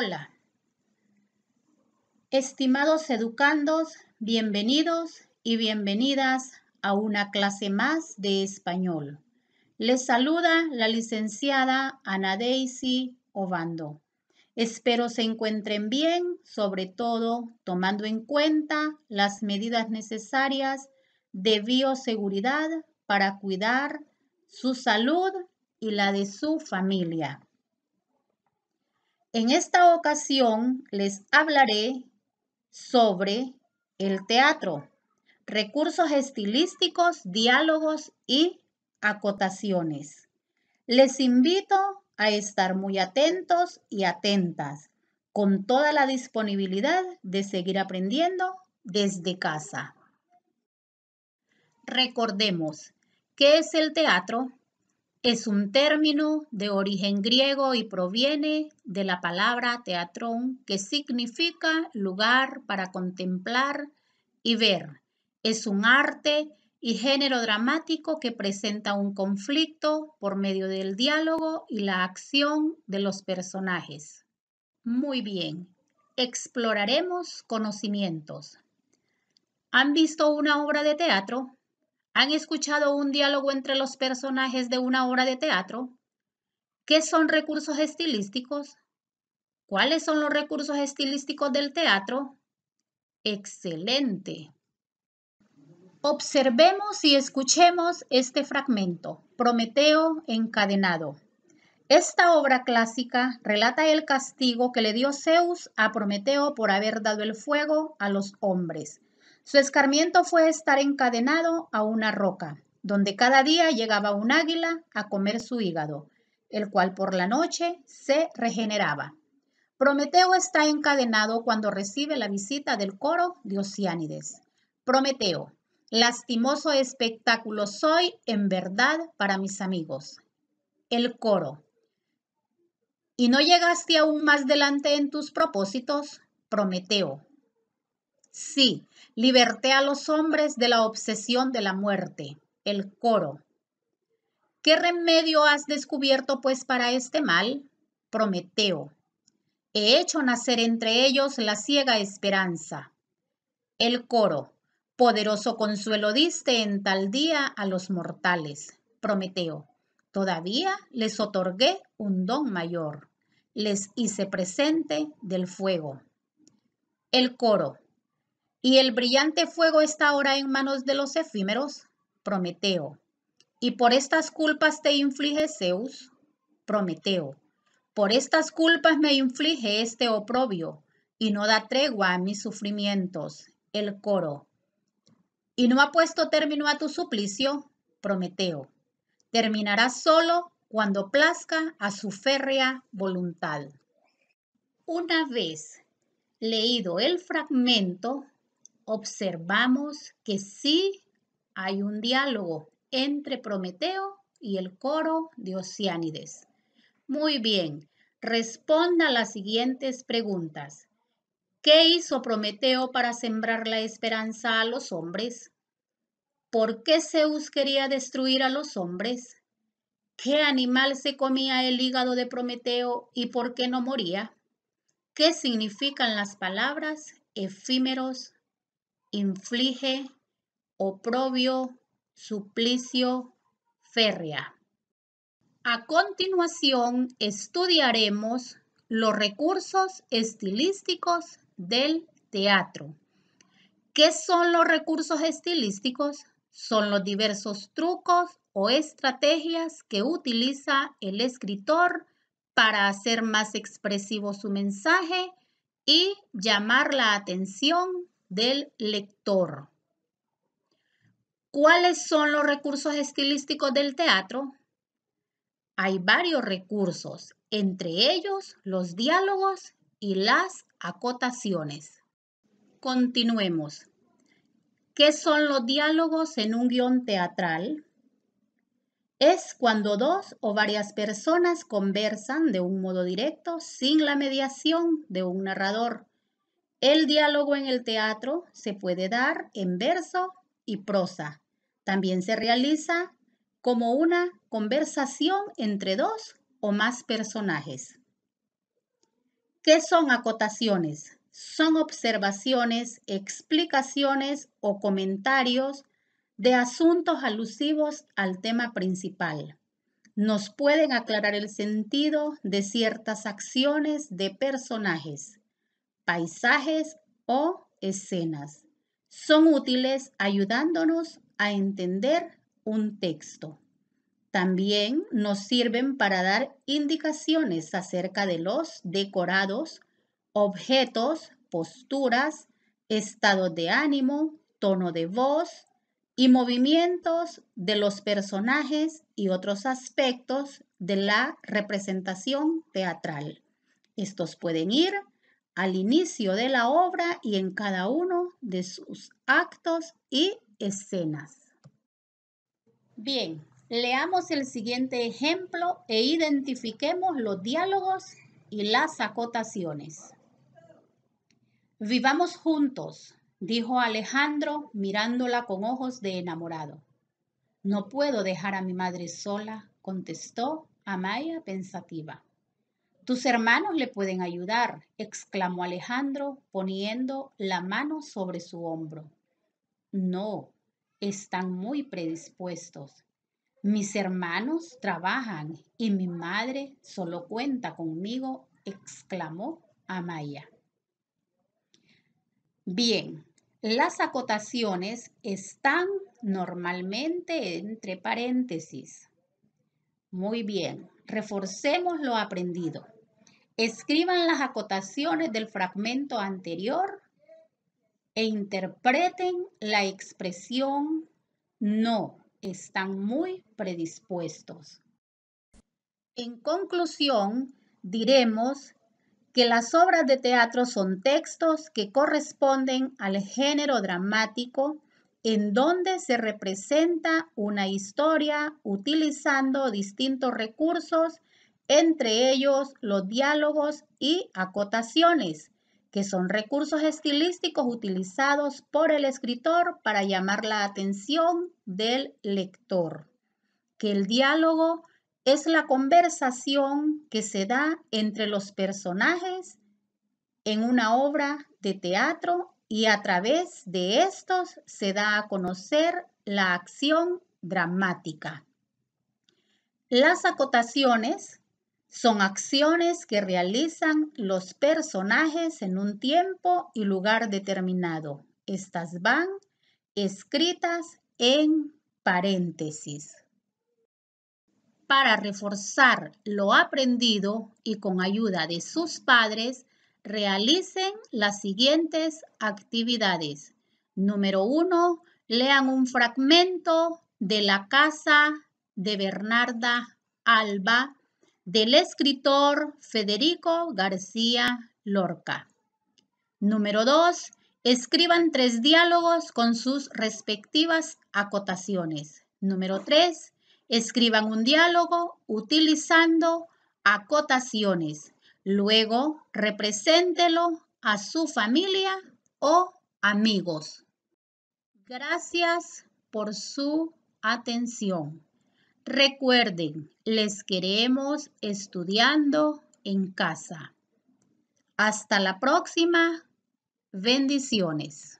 Hola. Estimados educandos, bienvenidos y bienvenidas a una clase más de español. Les saluda la licenciada Ana Daisy Obando. Espero se encuentren bien, sobre todo tomando en cuenta las medidas necesarias de bioseguridad para cuidar su salud y la de su familia. En esta ocasión les hablaré sobre el teatro, recursos estilísticos, diálogos y acotaciones. Les invito a estar muy atentos y atentas, con toda la disponibilidad de seguir aprendiendo desde casa. Recordemos, ¿qué es el teatro? Es un término de origen griego y proviene de la palabra teatrón, que significa lugar para contemplar y ver. Es un arte y género dramático que presenta un conflicto por medio del diálogo y la acción de los personajes. Muy bien, exploraremos conocimientos. ¿Han visto una obra de teatro? ¿Han escuchado un diálogo entre los personajes de una obra de teatro? ¿Qué son recursos estilísticos? ¿Cuáles son los recursos estilísticos del teatro? Excelente. Observemos y escuchemos este fragmento, Prometeo encadenado. Esta obra clásica relata el castigo que le dio Zeus a Prometeo por haber dado el fuego a los hombres su escarmiento fue estar encadenado a una roca, donde cada día llegaba un águila a comer su hígado, el cual por la noche se regeneraba. Prometeo está encadenado cuando recibe la visita del coro de Oceánides. Prometeo, lastimoso espectáculo soy en verdad para mis amigos. El coro. ¿Y no llegaste aún más delante en tus propósitos, Prometeo? Sí, liberté a los hombres de la obsesión de la muerte. El coro. ¿Qué remedio has descubierto pues para este mal? Prometeo. He hecho nacer entre ellos la ciega esperanza. El coro. Poderoso consuelo diste en tal día a los mortales. Prometeo. Todavía les otorgué un don mayor. Les hice presente del fuego. El coro. Y el brillante fuego está ahora en manos de los efímeros, Prometeo. Y por estas culpas te inflige Zeus, Prometeo. Por estas culpas me inflige este oprobio, y no da tregua a mis sufrimientos, el coro. Y no ha puesto término a tu suplicio, Prometeo. Terminará solo cuando plazca a su férrea voluntad. Una vez leído el fragmento, observamos que sí hay un diálogo entre Prometeo y el coro de Oceánides. Muy bien, responda las siguientes preguntas. ¿Qué hizo Prometeo para sembrar la esperanza a los hombres? ¿Por qué Zeus quería destruir a los hombres? ¿Qué animal se comía el hígado de Prometeo y por qué no moría? ¿Qué significan las palabras efímeros inflige oprobio, suplicio, férrea. A continuación estudiaremos los recursos estilísticos del teatro. ¿Qué son los recursos estilísticos? Son los diversos trucos o estrategias que utiliza el escritor para hacer más expresivo su mensaje y llamar la atención del lector. ¿Cuáles son los recursos estilísticos del teatro? Hay varios recursos, entre ellos los diálogos y las acotaciones. Continuemos. ¿Qué son los diálogos en un guión teatral? Es cuando dos o varias personas conversan de un modo directo sin la mediación de un narrador el diálogo en el teatro se puede dar en verso y prosa. También se realiza como una conversación entre dos o más personajes. ¿Qué son acotaciones? Son observaciones, explicaciones o comentarios de asuntos alusivos al tema principal. Nos pueden aclarar el sentido de ciertas acciones de personajes paisajes o escenas. Son útiles ayudándonos a entender un texto. También nos sirven para dar indicaciones acerca de los decorados, objetos, posturas, estado de ánimo, tono de voz y movimientos de los personajes y otros aspectos de la representación teatral. Estos pueden ir al inicio de la obra y en cada uno de sus actos y escenas. Bien, leamos el siguiente ejemplo e identifiquemos los diálogos y las acotaciones. Vivamos juntos, dijo Alejandro mirándola con ojos de enamorado. No puedo dejar a mi madre sola, contestó Amaya pensativa. Tus hermanos le pueden ayudar, exclamó Alejandro poniendo la mano sobre su hombro. No, están muy predispuestos. Mis hermanos trabajan y mi madre solo cuenta conmigo, exclamó Amaya. Bien, las acotaciones están normalmente entre paréntesis. Muy bien, reforcemos lo aprendido escriban las acotaciones del fragmento anterior e interpreten la expresión no están muy predispuestos. En conclusión, diremos que las obras de teatro son textos que corresponden al género dramático en donde se representa una historia utilizando distintos recursos entre ellos los diálogos y acotaciones, que son recursos estilísticos utilizados por el escritor para llamar la atención del lector, que el diálogo es la conversación que se da entre los personajes en una obra de teatro y a través de estos se da a conocer la acción dramática. Las acotaciones son acciones que realizan los personajes en un tiempo y lugar determinado. Estas van escritas en paréntesis. Para reforzar lo aprendido y con ayuda de sus padres, realicen las siguientes actividades. Número uno, Lean un fragmento de La casa de Bernarda Alba del escritor Federico García Lorca. Número 2. Escriban tres diálogos con sus respectivas acotaciones. Número 3. Escriban un diálogo utilizando acotaciones. Luego, represéntelo a su familia o amigos. Gracias por su atención. Recuerden, les queremos estudiando en casa. Hasta la próxima. Bendiciones.